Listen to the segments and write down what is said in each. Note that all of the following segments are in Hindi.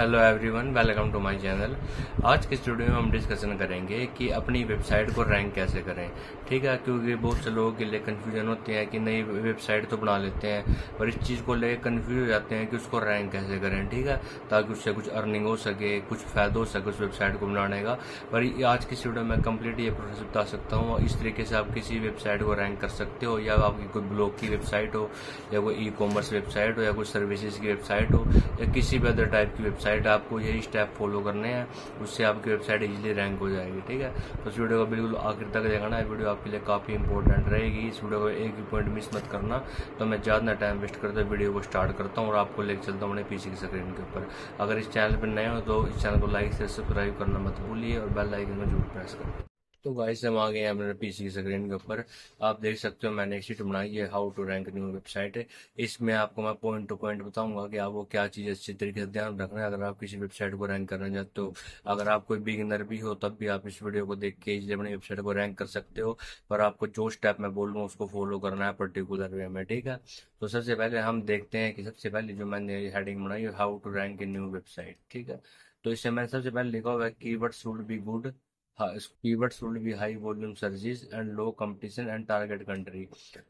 Hello everyone welcome to my channel आज के स्टूडियो में हम डिस्कशन करेंगे कि अपनी वेबसाइट को रैंक कैसे करें ठीक है क्योंकि बहुत से लोगों के लिए कन्फ्यूजन होते हैं कि नई वेबसाइट तो बना लेते हैं पर इस चीज़ को लेकर कन्फ्यूज हो जाते हैं कि उसको रैंक कैसे करें ठीक है ताकि उससे कुछ अर्निंग हो सके कुछ फ़ायदा हो सके उस वेबसाइट को बनाने का पर आज की स्टूडियो में कम्प्लीट ये प्रोसेस बता सकता हूँ इस तरीके से आप किसी वेबसाइट को रैंक कर सकते हो या आपकी कोई ब्लॉग की वेबसाइट हो या कोई ई कॉमर्स वेबसाइट हो या कोई सर्विसेज की वेबसाइट हो या किसी भी अदर टाइप की वेबसाइट वेबसाइट आपको यही स्टेप फॉलो करने हैं उससे आपकी वेबसाइट इजीली रैंक हो जाएगी ठीक है तो इस वीडियो को बिल्कुल आखिर तक देखना वीडियो आपके लिए काफ़ी इंपॉर्टेंट रहेगी इस वीडियो को एक भी पॉइंट मिस मत करना तो मैं ज़्यादा टाइम वेस्ट करते वीडियो को स्टार्ट करता हूँ और आपको लेकर चलता हूँ अपने पीछे की स्क्रीन के ऊपर अगर इस चैनल पर नए हो तो इस चैनल को लाइक से सब्सक्राइब करना मत भूलिए और बेल आइकन को जरूर प्रेस करें तो गाइस हम आ गए हैं मेरे पीसी स्क्रीन के ऊपर आप देख सकते हो मैंने एक सीट बनाई है how to rank new website है इसमें आपको मैं पॉइंट टू पॉइंट बताऊंगा कि आपको क्या चीज़ अच्छी तरीके से ध्यान रखना है अगर आप किसी वेबसाइट को रैंक करना चाहते हो अगर आप कोई बिगिनर भी हो तब भी आप इस वीडियो को देख के अपनी वेबसाइट को रैंक कर सकते हो पर आपको जो स्टेप मैं बोल रहा हूँ उसको फॉलो करना है पर्टिकुलर वे में ठीक है तो सबसे पहले हम देखते हैं कि सबसे पहले जो मैंने हेडिंग बनाई how to rank new website ठीक है तो इससे मैंने सबसे पहले लिखा हुआ है की word should be good keywords should be high volume searches and low competition and target country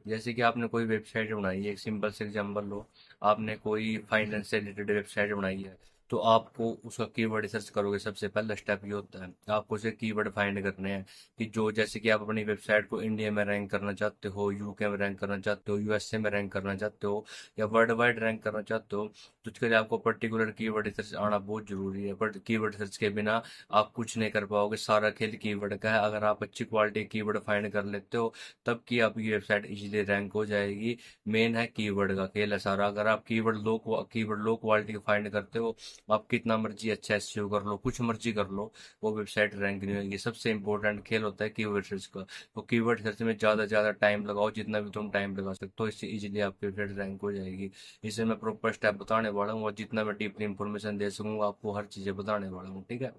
जैसे कि आपने कोई वेबसाइट बनाई है एक सिंपल से एग्जांपल लो आपने कोई फाइनेंस से रिलेटेड वेबसाइट बनाई है तो आपको उसका कीवर्ड सर्च करोगे सबसे पहला स्टेप ये होता है आपको उसे कीवर्ड फाइंड करने हैं कि जो जैसे कि आप अपनी वेबसाइट को इंडिया में रैंक करना चाहते हो यूके में रैंक करना चाहते हो यूएसए में रैंक करना चाहते हो या वर्ल्ड वाइड रैंक करना चाहते हो तो उसके लिए आपको पर्टिकुलर की रिसर्च आना बहुत जरूरी है बट की सर्च के बिना आप कुछ नहीं कर पाओगे सारा खेल की का है अगर आप अच्छी क्वालिटी कीवर्ड फाइंड कर लेते हो तब की आपकी वेबसाइट इजिली रैंक हो जाएगी मेन है कीवर्ड का खेल है सारा अगर आप keyword low keyword low quality find करते हो आप कितना मर्जी अच्छा एस e कर लो कुछ मर्जी कर लो वो वेबसाइट रैंक नहीं होगी सबसे इंपॉर्टेंट खेल होता है कीवर्ड सर्च का तो कीवर्ड सर्च में ज़्यादा ज़्यादा टाइम लगाओ जितना भी तुम टाइम लगा सकते हो इससे इजिली आपकी वेबसाइट रैंक हो जाएगी इसे मैं प्रॉपर स्टेप बताने वाला हूँ और जितना मैं डीपली इन्फॉर्मेशन दे सकूँ आपको हर चीज़ें बताने वाला हूँ ठीक है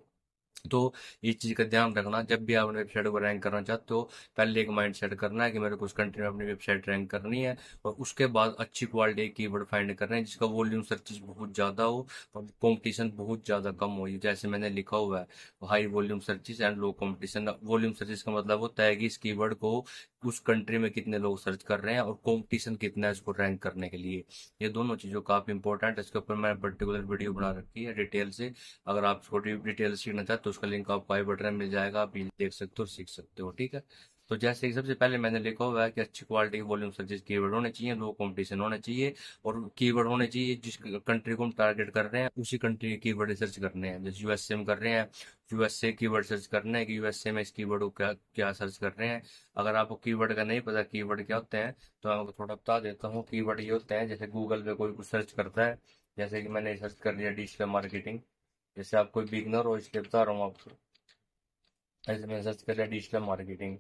तो इस चीज़ का ध्यान रखना जब भी आप अपनी वेबसाइट को रैंक करना चाहते हो पहले एक माइंड सेट करना है कि मेरे को उस कंट्री में अपनी वेबसाइट रैंक करनी है और उसके बाद अच्छी क्वालिटी की वर्ड फाइंड करना है जिसका वॉल्यूम सर्चेज बहुत ज़्यादा हो और कॉम्पिटिशन बहुत ज़्यादा कम हो जैसे मैंने लिखा हुआ है high volume searches and low competition volume searches का मतलब होता है कि इस की को उस कंट्री में कितने लोग सर्च कर रहे हैं और कंपटीशन कितना है उसको रैंक करने के लिए ये दोनों चीज़ों काफ़ी इंपॉर्टेंट है इसके ऊपर मैंने पर्टिकुलर वीडियो बना रखी है डिटेल से अगर आप छोटी डिटेल सीखना चाहते तो उसका लिंक आपको आई बटन मिल जाएगा आप देख सकते हो सीख सकते हो ठीक है तो जैसे कि सबसे पहले मैंने लिखा हुआ है कि अच्छी क्वालिटी के वॉल्यूम की कीवर्ड होने चाहिए लो कॉम्पिटिशन होना चाहिए और कीवर्ड होने चाहिए जिस कंट्री को हम टारगेट कर रहे हैं उसी कंट्री के वर्ड रिसर्च करने हैं जैसे यूएसए में कर रहे हैं यूएसए की वर्ड सर्च करना है कि यूएसए में इस कीवर्ड को क्या क्या सर्च कर रहे हैं अगर आपको कीवर्ड का नहीं पता कीवर्ड क्या होते हैं तो मैं आपको थोड़ा बता देता हूँ कीवर्ड ये होते हैं जैसे गूगल पे कोई कुछ सर्च करता है जैसे कि मैंने सर्च कर लिया डिजिटल मार्केटिंग जैसे आप कोई बिगनर हो इसलिए बता रहा हूँ आपको ऐसे मैंने सर्च कर लिया डिजिटल मार्केटिंग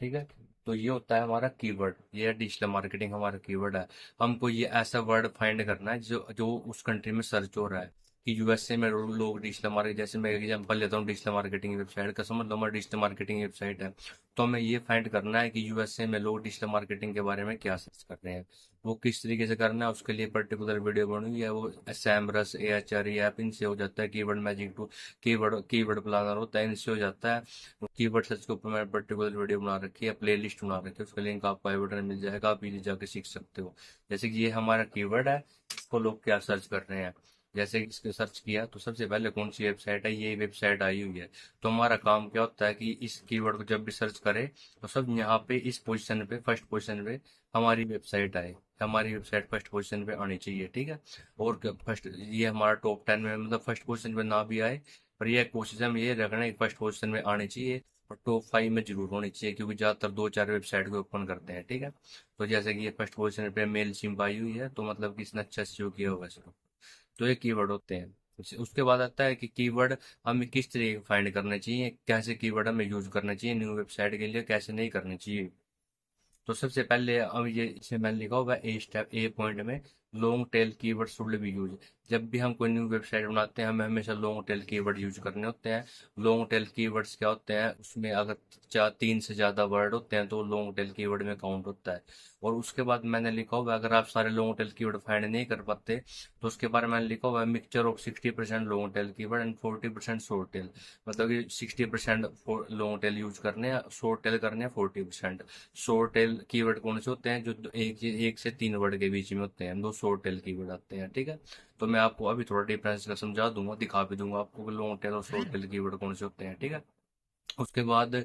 ठीक है तो ये होता है हमारा कीवर्ड ये डिजिटल मार्केटिंग हमारा कीवर्ड है हमको ये ऐसा वर्ड फाइंड करना है जो जो उस कंट्री में सर्च हो रहा है कि यूएसए में लोग डिजिटल मार्केट जैसे मैं एग्जांपल लेता हूँ डिजिटल मार्केटिंग वेबसाइट का समझ लो हमारा डिजिटल मार्केटिंग वेबसाइट है तो हमें ये फाइंड करना है कि यूएसए में लोग डिजिटल मार्केटिंग के बारे में क्या सर्च कर रहे हैं वो किस तरीके से करना है उसके लिए पर्टिकुलर वीडियो बनूंगी या वो रस ए एच आर ऐप इनसे हो जाता है keyword magic tool keyword planner होता है इनसे हो जाता है कीवर्ड सर्च के ऊपर मैंने पर्टिकुलर वीडियो बना रखी है प्ले लिस्ट बना रखी है उसका लिंक आपको आई मिल जाएगा आप इसे जाके सीख सकते हो जैसे कि ये हमारा वर्ड है इसको लोग क्या सर्च कर रहे हैं जैसे कि इसको सर्च किया तो सबसे पहले कौन सी वेबसाइट है ये वेबसाइट आई हुई है तो हमारा काम क्या होता है कि इस कीवर्ड को जब भी सर्च करे तो सब यहाँ पे इस पोजीशन पे फर्स्ट पोजीशन पे हमारी वेबसाइट आए हमारी वेबसाइट फर्स्ट पोजीशन पे आनी चाहिए ठीक है और फर्स्ट ये हमारा टॉप टेन में मतलब फर्स्ट पोजिशन पे ना भी आए पर यह कोशिश हम ये रखना फर्स्ट पोजिशन में आनी चाहिए और टॉप फाइव में जरूर होनी चाहिए क्योंकि ज्यादातर दो चार वेबसाइट को ओपन करते हैं ठीक है तो जैसे कि ये फर्स्ट पोजिशन पे मेल सिम आई हुई है तो मतलब कि इसने अच्छा से किया होगा इसको तो ये कीवर्ड होते हैं उसके बाद आता है कि कीवर्ड हमें किस तरीके फाइंड करने चाहिए कैसे कीवर्ड हमें यूज करना चाहिए न्यू वेबसाइट के लिए कैसे नहीं करना चाहिए तो सबसे पहले अब ये इसे मैंने लिखा होगा ए स्टेप ए पॉइंट में long tail keyword should be use जब भी हम कोई न्यू वेबसाइट बनाते हैं हमें हमेशा लॉन्ग टेल कीवर्ड यूज करने होते हैं लॉन्ग टेल कीवर्ड्स क्या होते हैं उसमें अगर चार तीन से ज्यादा वर्ड होते हैं तो लॉन्ग टेल कीवर्ड में काउंट होता है और उसके बाद मैंने लिखा हुआ अगर आप सारे लॉन्ग टेल कीवर्ड फाइंड नहीं कर पाते तो उसके बारे मैंने लिखा हुआ mixture of sixty percent long tail keyword and forty percent short tail मतलब कि sixty percent long tail use करने हैं शॉर्ट टेल करने हैं forty percent short tail keyword कौन से होते हैं जो एक एक से तीन वर्ड के बीच में होते हैं दो शॉर्ट टेल कीवर्ड आते हैं ठीक है तो मैं आपको अभी थोड़ा डिफरेंस का समझा दूंगा दिखा भी दूंगा आपको लॉन्ग टेल और शॉर्ट टेल की कीवर्ड कौन से होते हैं ठीक है उसके बाद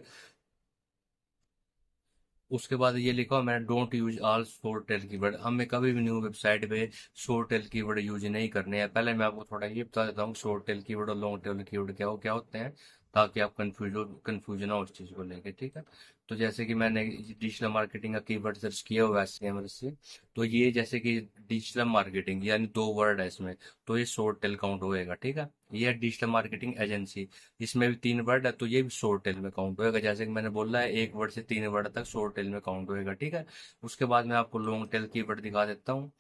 उसके बाद ये लिखा हुआ मैंने don't use all short tail keyword हमें कभी भी न्यू वेबसाइट पे short tail keyword use नहीं करने हैं पहले मैं आपको थोड़ा ये बता देता हूँ शॉर्ट टेल की वर्ड और लॉन्ग टेल की वर्ड क्या हो क्या होते हैं ताकि आप कन्फ्यूजन कन्फ्यूजन हो उस चीज़ को लेके ठीक है तो जैसे कि मैंने डिजिटल मार्केटिंग का कीवर्ड सर्च किया हुआ एस से तो ये जैसे कि डिजिटल मार्केटिंग यानी दो वर्ड है इसमें तो ये शॉर्ट टेल काउंट होएगा ठीक है ये डिजिटल मार्केटिंग एजेंसी इसमें भी तीन वर्ड है तो ये भी शॉर्ट टेल में काउंट होएगा जैसे कि मैंने बोला है एक वर्ड से तीन वर्ड तक शॉर्ट टेल में काउंट होएगा ठीक है उसके बाद मैं आपको लॉन्ग टेल की वर्ड दिखा देता हूँ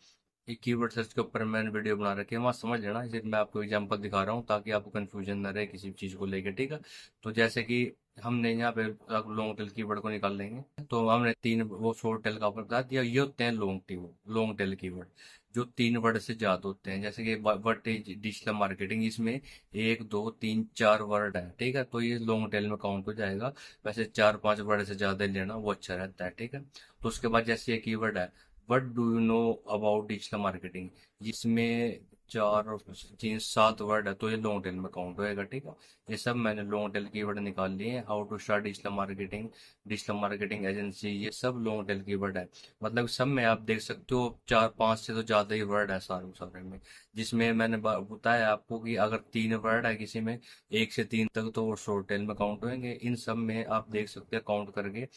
एक कीवर्ड सर्च के ऊपर मैंने वीडियो बना रखी है वहाँ समझ लेना इसे मैं आपको एग्जांपल दिखा रहा हूँ ताकि आपको कंफ्यूजन ना रहे किसी चीज़ को लेकर ठीक है तो जैसे कि हमने यहाँ पे लॉन्ग टेल कीवर्ड को निकाल लेंगे तो हमने तीन वो शॉर्ट टेल का आपने बता दिया ये होते हैं long T long tail keyword जो तीन वर्ड से ज्यादा होते हैं जैसे कि वर्ड डिजिटल मार्केटिंग इसमें एक दो तीन चार वर्ड है ठीक है तो ये लॉन्ग टेल में काउंट हो जाएगा वैसे चार पांच वर्ड से ज्यादा लेना वो अच्छा रहता है ठीक है तो उसके बाद जैसे ये की है what do you know about digital marketing जिसमें चार और तीन सात वर्ड है तो ये लॉन्ग टेल में काउंट होएगा ठीक है ये सब मैंने लॉन्ग टेल की वर्ड निकाल लिए हैं how to start digital marketing digital marketing agency ये सब लॉन्ग टेल की वर्ड है मतलब सब में आप देख सकते हो चार पांच से तो ज्यादा ही वर्ड है सारे सारे में जिसमें मैंने बताया आपको कि अगर तीन वर्ड है किसी में एक से तीन तक तो शॉर्ट टेल में काउंट होंगे इन सब में आप देख सकते हैं काउंट करके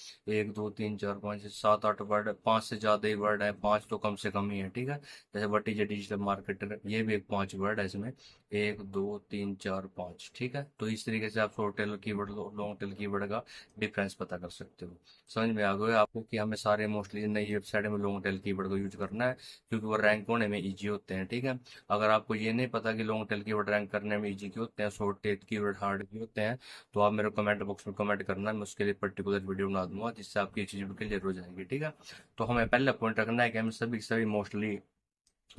एक दो तीन चार पांच सात आठ वर्ड पांच से ज्यादा ही वर्ड है पांच तो कम से कम ही है ठीक है जैसे what is a digital marketer ये ये भी एक पांच वर्ड है इसमें एक दो तीन चार पांच ठीक है तो इस तरीके से आप short tail keyword long tail keyword का डिफरेंस पता कर सकते हो समझ में आ गए आपको कि हमें सारे मोस्टली नई वेबसाइट में लॉन्ग टेल की वर्ड को यूज करना है क्योंकि वो रैंक होने में ईजी होते हैं ठीक है अगर आपको ये नहीं पता कि long tail keyword rank करने में ईजी क्यों होते हैं short tail keyword hard क्यों होते हैं तो आप मेरे कमेंट बॉक्स में कमेंट करना मैं उसके लिए पर्टिकुलर वीडियो बना दूंगा जिससे आपकी चीज क्लियर हो जाएगी ठीक है तो हमें पहला पॉइंट रखना है कि हमें सभी सभी mostly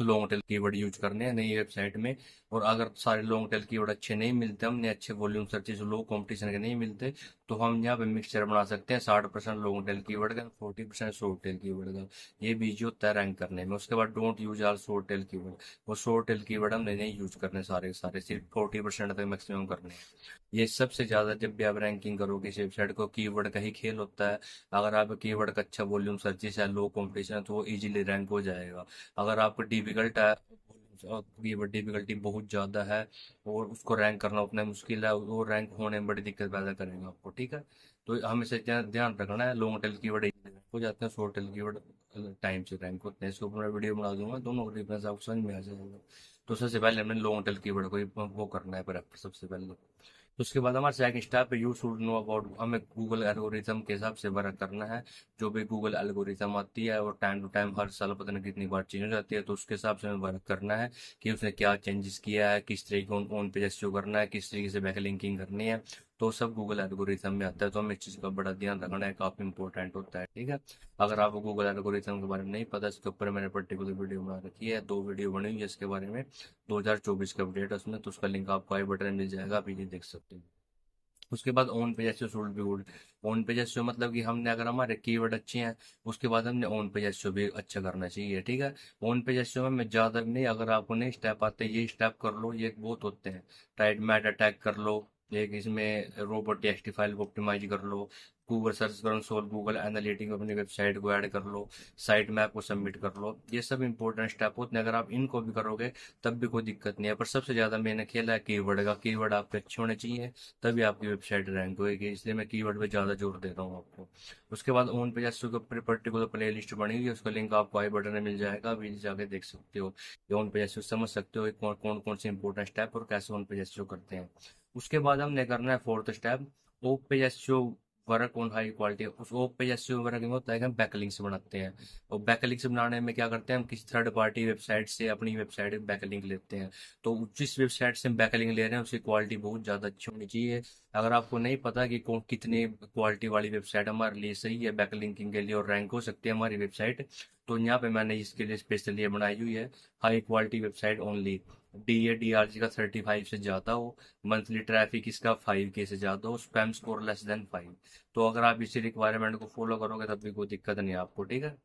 long tail keyword use करने हैं नई वेबसाइट में और अगर सारे लॉन्ग टेल कीवर्ड अच्छे नहीं मिलते हमने अच्छे वॉल्यूम सर्चेज लो कॉम्पिटिशन के नहीं मिलते तो हम यहाँ पे मिक्सचर बना सकते हैं साठ percent long tail keyword गन forty percent short tail keyword गन ये बीज होता है रैंक करने में उसके बाद don't use are short tail keyword वो शॉर्ट टेल की वर्ड हम नहीं यूज करने सारे सारे सिर्फ फोर्टी परसेंट तक मैक्सिमम करने हैं ये सबसे ज्यादा जब भी आप रैंकिंग करोगे किसी वेबसाइट को कीवर्ड का ही खेल होता है अगर आप कीवर्ड का अच्छा वॉल्यूम सर्चिस है लो कॉम्पिटिशन है तो वो इजीली रैंक हो जाएगा अगर आपको डिफिकल्ट है ये डिफिकल्टी बहुत ज़्यादा है और उसको रैंक करना उतना मुश्किल है और रैंक होने में बड़ी दिक्कत पैदा करेगा आपको ठीक है तो हमें इसे ध्यान रखना है लॉन्ग टेल की वर्ड हो जाते हैं short tail keyword time से रैंक होते हैं इसके ऊपर मैं वीडियो बना दूंगा दोनों का डिफरेंस आपको समझ में आ जाएगा तो सबसे पहले हमने लॉन्ग टेल की वर्ड को वो करना है पर सबसे पहले तो उसके बाद हमारे सेकंड स्टेप है यू शुड नो अबाउट हमें गूगल एल्गोरिज्म के हिसाब से वर्क करना है जो भी गूगल एल्गोरिज्म आती है और टाइम टू टाइम हर साल पता नहीं कितनी बार चेंज हो जाती है तो उसके हिसाब से हमें वर्क करना है कि उसने क्या चेंजेस किया है किस तरीके ऑन पेजेस शो करना है किस तरीके से बैक लिंकिंग करनी है तो सब गूगल एल्गोरिथम में आता है तो हमें इस चीज़ का बड़ा ध्यान रखना है काफ़ी इंपॉर्टेंट होता है ठीक है अगर आपको गूगल एल्गोरिथम के बारे में नहीं पता इसके ऊपर मैंने पर्टिकुलर वीडियो बना रखी है दो वीडियो बनी हुई है इसके बारे में दो हज़ार चौबीस का अपडेट है उसमें तो उसका लिंक आपको आई बटन मिल जाएगा आप ये देख सकते हैं उसके बाद on page SEO should be good on page SEO मतलब कि हमने अगर हमारे कीवर्ड अच्छे हैं उसके बाद हमने ऑन पेज एसओ भी अच्छा करना चाहिए ठीक है ऑन पेज एसओ में मैं ज़्यादा नहीं अगर आपको नहीं स्टेप आते ये स्टेप कर लो ये बहुत होते हैं टाइट मैट अटैक कर लो एक इसमें रोबोट टेक्स्ट फाइल को ऑप्टिमाइज कर लो Google search console Google analytic अपनी वेबसाइट को ऐड कर लो साइट मैप को सबमिट कर लो ये सब इंपॉर्टेंट स्टेप होते हैं अगर आप इनको भी करोगे तब भी कोई दिक्कत नहीं है पर सबसे ज्यादा मैंने खेला है कीवर्ड का कीवर्ड आपके अच्छे होने चाहिए तभी आपकी वेबसाइट रैंक होगी इसलिए मैं कीवर्ड पे ज्यादा जोर देता हूँ आपको उसके बाद ओन पे जैसे ऊपर पर्टिकुलर प्ले लिस्ट बनी हुई है उसका लिंक आपको आई बटन में मिल जाएगा अभी जाके देख सकते हो ओन पे जैसे समझ सकते हो कौन कौन से इंपॉर्टेंट स्टेप और कैसे ओन पे जैसे करते हैं उसके बाद हमने करना है fourth step off page S work on high quality उस ओप पेज एस वर्क होता है कि हम बैकलिंग्स बनाते हैं और बैकलिंग्स बनाने में क्या करते हैं हम किसी थर्ड पार्टी वेबसाइट से अपनी वेबसाइट बैकलिंग लेते हैं तो जिस वेबसाइट से हम बैकलिंग ले रहे हैं उसकी क्वालिटी बहुत ज़्यादा अच्छी होनी चाहिए अगर आपको नहीं पता कि कौन कितने क्वालिटी वाली वेबसाइट हमारे लिए सही है बैकलिंकिंग के लिए और रैंक हो सकती है हमारी वेबसाइट तो यहाँ पे मैंने इसके लिए स्पेशली बनाई हुई है high quality website only D A D R जी का थर्टी फाइव से ज़्यादा हो मंथली ट्रैफिक इसका फाइव के से ज़्यादा हो spam score less than five तो अगर आप इसी रिक्वायरमेंट को फॉलो करोगे तब भी कोई दिक्कत नहीं आपको ठीक है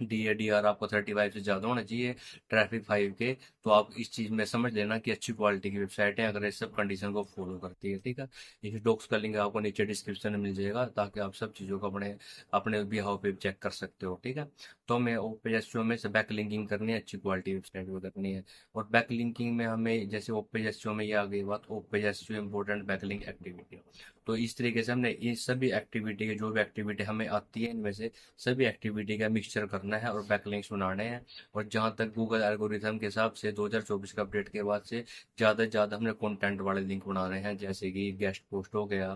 डी ए डी आर आपको थर्टी फाइव से ज़्यादा होना चाहिए ट्रैफिक फाइव के तो आप इस चीज़ में समझ लेना कि अच्छी क्वालिटी की वेबसाइट है अगर इस सब कंडीशन को फॉलो करती है ठीक है इस डॉक्स का लिंक आपको नीचे डिस्क्रिप्शन में मिल जाएगा ताकि आप सब चीज़ों को अपने अपने बिहाव पे चेक कर सकते हो ठीक है तो हमें ओपे एस में से बैक लिंकिंग करनी है अच्छी क्वालिटी वेबसाइट को करनी है और बैक लिंकिंग में हमें जैसे ओपेज एस में ये आ गई बात off page S important backlink activity तो इस तरीके से हमने ये सभी एक्टिविटी के जो भी एक्टिविटी हमें आती है इनमें से सभी एक्टिविटी का मिक्सचर करना है और बैकलिंग्स बनाने हैं और जहाँ तक गूगल एल्गोरिथम के हिसाब से 2024 के अपडेट के बाद से ज़्यादा से ज़्यादा हमने कॉन्टेंट वाले लिंक बना रहे हैं जैसे कि गेस्ट पोस्ट हो गया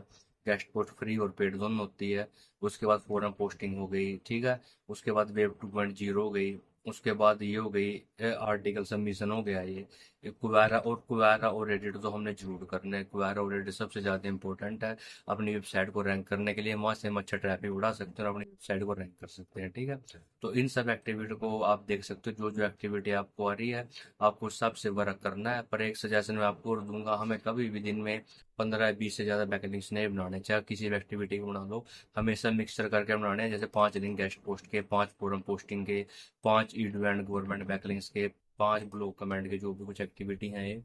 गेस्ट पोस्ट फ्री और पेड दोनों होती है उसके बाद फोरम पोस्टिंग हो गई ठीक है उसके बाद वेब टू पॉइंट जीरो हो गई उसके बाद ये हो गई आर्टिकल सबमिशन हो गया ये कुवारा और कुवारा और एडिट तो हमने जरूर करना है कुवारा और एडिट सबसे ज़्यादा इंपॉर्टेंट है अपनी वेबसाइट को रैंक करने के लिए वहां से हम अच्छा ट्रैफिक उड़ा सकते हैं और अपनी वेबसाइट को रैंक कर सकते हैं ठीक है अच्छा। तो इन सब एक्टिविटी को आप देख सकते हो जो जो एक्टिविटी आपको आ रही है आपको सबसे वर्क करना है पर एक सजेशन मैं आपको दूंगा हमें कभी भी दिन में पंद्रह बीस से ज़्यादा बैकलिंग्स नहीं बनाने चाहे किसी भी एक्टिविटी को बना लो हमेशा मिक्सर करके बनाने हैं जैसे पांच लिंक गेस्ट पोस्ट के पांच फोरम पोस्टिंग के पांच इवेंट गवर्नमेंट बैकलिंग्स के पांच ब्लॉक कमेंट के जो भी कुछ एक्टिविटी हैं ये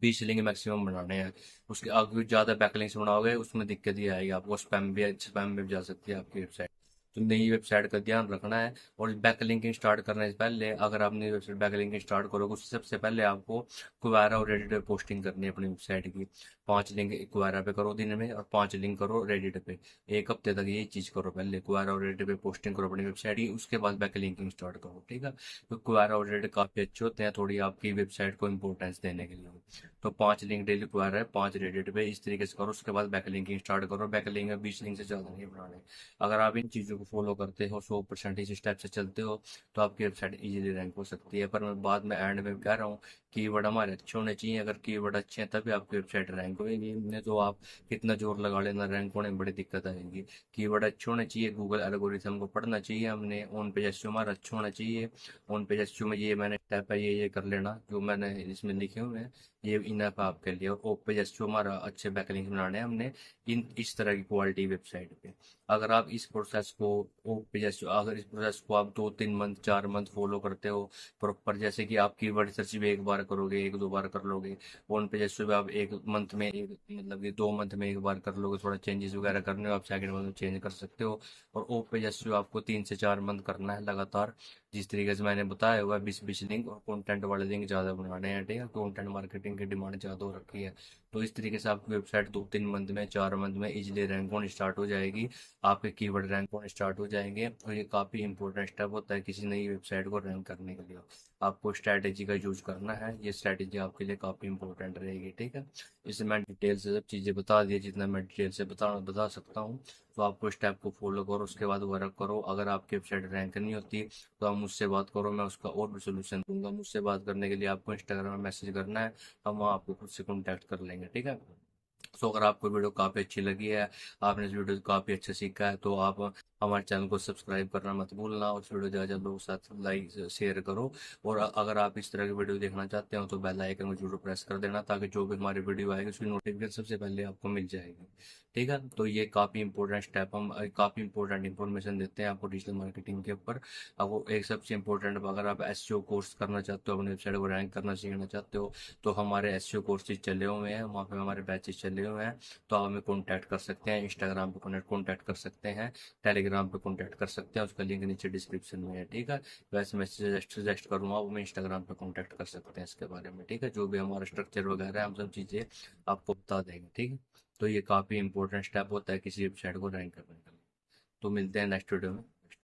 बीस लिंक मैक्सिमम बनाने हैं उसके आगे ज़्यादा बैकलिंग्स बनाओगे उसमें दिक्कत ही आएगी आपको स्पैम भी स्पैम भी जा सकती है आपकी वेबसाइट नई वेबसाइट का ध्यान रखना है और बैक लिंकिंग स्टार्ट करने से पहले अगर आप नई वेबसाइट बैक लिंकिंग स्टार्ट करोगे उससे सबसे पहले आपको कुवारा और रेडिट पोस्टिंग करनी है अपनी वेबसाइट की पांच लिंक कुवारा पे करो दिन में और पांच लिंक करो रेडिट पे एक हफ्ते तक ये चीज करो पहले कुवारा और रेडिट पे पोस्टिंग करो अपनी वेबसाइट की उसके बाद बैक लिंकिंग स्टार्ट करो ठीक है तो कुवारा और रेडिट काफी अच्छे होते हैं थोड़ी आपकी वेबसाइट को इंपोर्टेंस देने के लिए तो पांच लिंक डेली कुवारा है पांच रेडिट पे इस तरीके से करो उसके बाद बैक लिंकिंग स्टार्ट करो बैक लिंक बीस लिंक से ज्यादा नहीं बनाने अगर आप इन चीजों को फॉलो करते हो सौ परसेंट इस स्टेप से चलते हो तो आपकी वेबसाइट इजीली रैंक हो सकती है पर मैं बाद में एंड में कह रहा हूँ की वर्ड हमारे अच्छे होने चाहिए अगर की वर्ड अच्छे हैं तभी आपकी वेबसाइट रैंक होगी नहीं तो आप कितना जोर लगा लेना रैंक होने में बड़ी दिक्कत आएगी की वर्ड अच्छे होने चाहिए गूगल एलगोरिथम को पढ़ना चाहिए हमने ऑन पेज एस हमारा अच्छा होना चाहिए ऑन पेज एस में ये मैंने स्टेप है ये ये कर लेना जो मैंने इसमें लिखे हुए हैं ये इन ऐप आपके लिए ओपे एस हमारा अच्छे बैकलिंग बनाने हैं हमने इन इस तरह की क्वालिटी वेबसाइट पे अगर आप इस प्रोसेस को ओपे जैसे अगर इस प्रोसेस को आप दो तीन मंथ चार मंथ फॉलो करते हो प्रॉपर जैसे कि आप की वर्ड सर्च भी एक बार करोगे एक दो बार कर लोगे पे जैसे भी आप एक मंथ में एक मतलब कि दो मंथ में एक बार कर लोगे थोड़ा चेंजेस वगैरह करने हो आप सेकेंड मंथ में चेंज कर सकते हो और ओपे जैसे आपको तीन से चार मंथ करना है लगातार जिस तरीके से मैंने बताया हुआ है बीस लिंक और कॉन्टेंट वाले लिंक ज़्यादा बनाने हैं ठीक है कॉन्टेंट मार्केटिंग की डिमांड ज़्यादा हो रखी है तो इस तरीके से आपकी वेबसाइट दो तीन मंथ में चार मंथ में इजिली रैंक होने स्टार्ट हो जाएगी आपके कीवर्ड रैंक होने स्टार्ट हो जाएंगे और ये काफ़ी इंपॉर्टेंट स्टेप होता है किसी नई वेबसाइट को रैंक करने के लिए आपको स्ट्रैटेजी का यूज करना है ये स्ट्रैटेजी आपके लिए काफ़ी इंपॉर्टेंट रहेगी ठीक है इससे मैं डिटेल से सब चीज़ें बता दी जितना मैं डिटेल से बता बता सकता हूँ तो आपको स्टेप को फॉलो करो उसके बाद वर्क करो अगर आपकी वेबसाइट रैंक नहीं होती तो आप मुझसे बात करो मैं उसका और भी सोल्यूशन दूंगा मुझसे बात करने के लिए आपको इंस्टाग्राम में मैसेज करना है हम वहाँ आपको खुद से कॉन्टैक्ट कर लेंगे जाएंगे ठीक है सो तो so, अगर आपको वीडियो काफ़ी अच्छी लगी है आपने इस वीडियो को काफ़ी अच्छा सीखा है तो आप हमारे चैनल को सब्सक्राइब करना मत भूलना और वीडियो ज़्यादा ज़्यादा लोगों के साथ लाइक शेयर करो और अगर आप इस तरह की वीडियो देखना चाहते हो तो बेल आइकन को जरूर प्रेस कर देना ताकि जो भी हमारी वीडियो आएगी उसकी नोटिफिकेशन सबसे पहले आपको मिल जाएगी ठीक है तो ये काफ़ी इंपॉर्टेंट स्टेप हम काफ़ी इंपॉर्टेंट इन्फॉर्मेशन देते हैं आपको डिजिटल मार्केटिंग के ऊपर आपको एक सबसे इंपॉर्टेंट अगर आप एस कोर्स e करना चाहते हो अपनी वेबसाइट को रैंक करना सीखना चाहते हो तो हमारे एस कोर्सेज e चले हुए हैं वहाँ पर हमारे बैचेज चले हुए हैं तो आप हमें कॉन्टैक्ट कर सकते हैं इंस्टाग्राम पर कॉन्टैक्ट कर सकते हैं टेलीग्राम टेलीग्राम पे कॉन्टैक्ट कर सकते हैं उसका लिंक नीचे डिस्क्रिप्शन में है ठीक है वैसे मैं सजेस्ट करूँगा वो मैं इंस्टाग्राम पे कॉन्टैक्ट कर सकते हैं इसके बारे में ठीक है जो भी हमारा स्ट्रक्चर वगैरह हम सब चीज़ें आपको बता देंगे ठीक है तो ये काफ़ी इंपॉर्टेंट स्टेप होता है किसी वेबसाइट को रैंक करने के लिए तो मिलते हैं नेक्स्ट वीडियो में